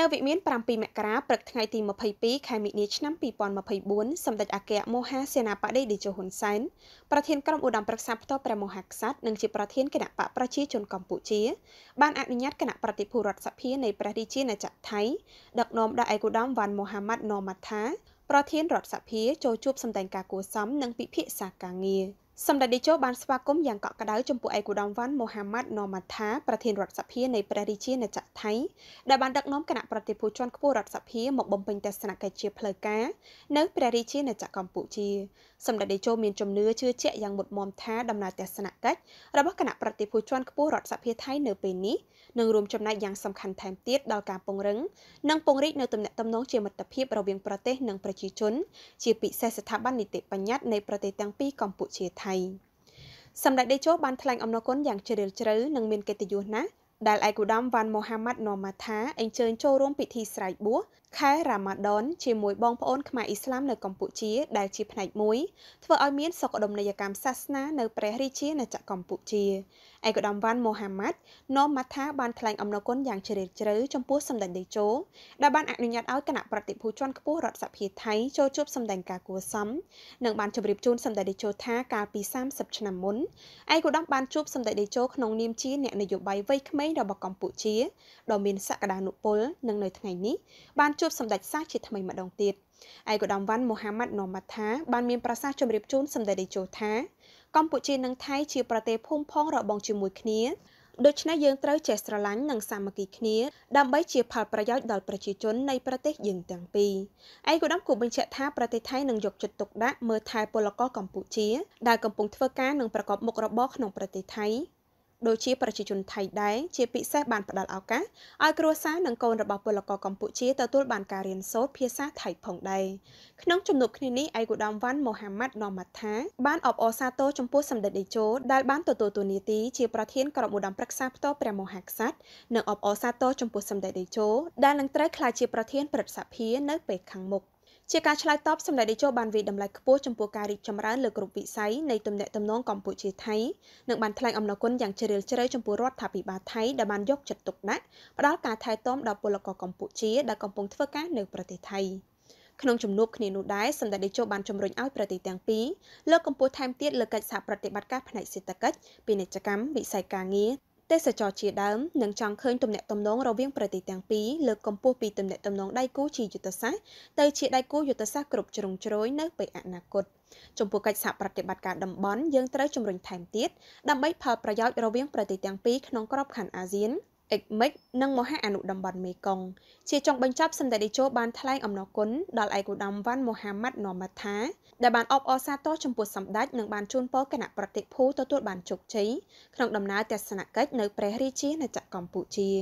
នៅវិមាន7មករាព្រឹកថ្ងៃទី22ខែមិនិលឆ្នាំ2024សម្ដេចអគ្គមហាសេនាបតីតេជោហ៊ុនសែនប្រធានក្រុមឧត្តមប្រឹក្សាផ្ទាល់ព្រះមហាក្សត្រនិងជាប្រធានគណៈបកប្រជាជនកម្ពុជាបានអនុញ្ញាតគណៈប្រតិភូរដ្ឋសភានៃព្រះរាជាណាចក្រថៃដឹកនាំដោយឯកឧត្តមវ៉ាន់មូហាម៉ាត់ណូម៉ាថាប្រធានរដ្ឋសភាចូលជួបសម្ដែងការគួសមនិងពិភាក្សាការងារ។សម្ដេចតេជោបានស្វាគមន៍យ៉ាងកក់ក្ដៅចំពោះអេគូដាំវ៉ាន់មូហាម៉ាត់ណូម៉ាថាប្រធានរដ្ឋសភានៃព្រះរាជាណាចក្រថៃដែលបានដឹកនាំគណៈប្រតិភូជនខ្ពស់រដ្ឋសភាមកបំពេញទស្សនកិច្ចជាផ្លូវការនៅព្រះរាជាណាចក្រកម្ពុជាសម្ដេចតេជោមានជំនឿជឿជាក់យ៉ាងមុតមមថាដំណើរទស្សនកិច្ចរបស់គណៈប្រតិភូជនខ្ពស់រដ្ឋសភាថៃនៅពេលនេះនឹងរួមចំណែកយ៉ាងសំខាន់ថែមទៀតដល់ការពង្រឹងនិងពង្រីកនៅទំនាក់ទំនងជាមិត្តភាពរវាងប្រទេសនិងប្រជាជនជាពិសេសស្ថាប័ននីតិបញ្ញត្តិនៃប្រទេសទាំងពីរកម្ពុជាថៃថៃសម្ដេចតេជោបានថ្លែងអំណរគុណយ៉ាងជ្រាលជ្រៅនិងមានកិត្តិយសណាស់ដែលឯកឧត្តមវ៉ាន់មូហាម៉ាត់ណូម៉ាថាអញ្ជើញចូលរួមពិធីស្រែកបួសខែរ៉ាម៉ាដនជាមួយបងប្អូនខ្មែរអ៊ីស្លាមនៅកម្ពុជាដែលជាផ្នែកមួយធ្វើឲ្យមានសុខដុមនីយកម្មសាសនានៅព្រះរាជាណាចក្រកម្ពុជាឯកឧត្តមវ៉ាន់មូហាម៉ាត់នោមម៉ាថាបានថ្លែងអំណរគុណយ៉ាងជ្រាលជ្រៅចំពោះសម្ដេចតេជោដែលបានអនុញ្ញាតឲ្យគណៈប្រតិភូជាន់ខ្ពស់រដ្ឋសភាថៃចូលជួបសម្ដែងការគួសមនិងបានជម្រាបជូនសម្ដេចតេជោថាកាលពី30ឆ្នាំមុនឯកឧត្តមបានជួបសម្ដេចតេជោក្នុងនាមជាអ្នកនយោបាយវ័យក្មេងរបស់កម្ពុជាដ៏មានសក្តានុពលនិងនៅថ្ងៃនេះបានជួបសម្ដេចសាសជាថ្មីម្ដងទៀតឯកឧត្តមវ៉ាន់មូហាម៉ាត់ណូម៉ាថា បានមានប្រសាសន៍ជម្រាបជូនសម្ដេចតេជោថាកម្ពុជានិងថៃជាប្រទេសភូមិផងរបងជាមួយគ្នាដូច្នេះយើងត្រូវចេះស្រឡាញ់និងសាមគ្គីគ្នា ដើម្បីជា ផលប្រយោជន៍ដល់ប្រជាជននៃប្រទេសយើងទាំងពីរឯកឧត្តមគូបញ្ជាក់ថាប្រទេសថៃនឹងយកចិត្តទុកដាក់មើលថែពលករកម្ពុជា ដែលកំពុងធ្វើការនិងប្រកបមុខរបរក្នុងប្រទេសថៃដូចជាប្រជាជនថៃដែរជាពិសេសបានផ្ដល់ឱកាសឲ្យគ្រួសារនិងកូនរបស់ពលករកម្ពុជាទទួលបានការរៀនសូត្រភាសាថៃផងដែរក្នុងជំនួបគ្នានេះឯកឧត្តមវ៉ាន់មូហាម៉ាត់ណូម៉ាថាបានអបអរសាទរចំពោះសម្ដេចតេជោដែលបានទទួលតួនាទីជាប្រធានក្រុមឧត្តមប្រឹក្សាផ្ទាល់ព្រះមហាក្សត្រនិងអបអរសាទរចំពោះសម្ដេចតេជោដែលនឹងត្រូវក្លាយជាប្រធានព្រឹទ្ធសភានៅពេលខាងមុខជាការឆ្លើយតបសម្ដេចតេជោបានវិតម្លៃខ្ពស់ចំពោះការរីកចម្រើនលើគ្រប់វិស័យនៃទំនាក់ទំនងកម្ពុជាថៃនិងបានថ្លែងអំណរគុណយ៉ាងជ្រាលជ្រៅចំពោះរដ្ឋាភិបាលថៃដែលបានយកចិត្តទុកដាក់ផ្ដល់ការថែទាំដល់ពលករកម្ពុជាដែលកំពុងធ្វើការនៅប្រទេសថៃក្នុងជំនួបគ្នានោះដែរសម្ដេចតេជោបានជំរុញឲ្យប្រទេសទាំងពីរលើកកម្ពស់ថែមទៀតលើកិច្ចសហប្រតិបត្តិការផ្នែកសេដ្ឋកិច្ចពាណិជ្ជកម្មវិស័យការងារទេសចរជាដើមនឹងចង់ឃើញទំនាក់ទំនងរវាង ប្រទេសទាំងពីរលើកកម្ពស់ពីទំនាក់ទំនងដៃគូជាយុទ្ធសាស្ត្រទៅជាដៃគូយុទ្ធសាស្ត្រគ្រប់ជ្រុងជ្រោយនៅពេលអនាគតចំពោះកិច្ចសហប្រតិបត្តិការតំបន់យើងត្រូវជំរុញថែមទៀតដើម្បីផលប្រយោជន៍រវាងប្រទេសទាំងពីរក្នុងក្របខ័ណ្ឌអាស៊ានអិចមិចនិងមហាអនុតំបន់មេគង្គជាចុងបញ្ចប់សម្ដេចតេជោបានថ្លែងអំណរគុណដល់ឯកឧត្តមវ៉ាន់មូហាម៉ាត់ណមាថាដែលបានអបអរសាទរចំពោះសម្ដេចនិងបានជូនពរគណៈប្រតិភូទទួលបានជោគជ័យក្នុងដំណើរទស្សនកិច្ចនៅព្រះរាជាណាចក្រកម្ពុជា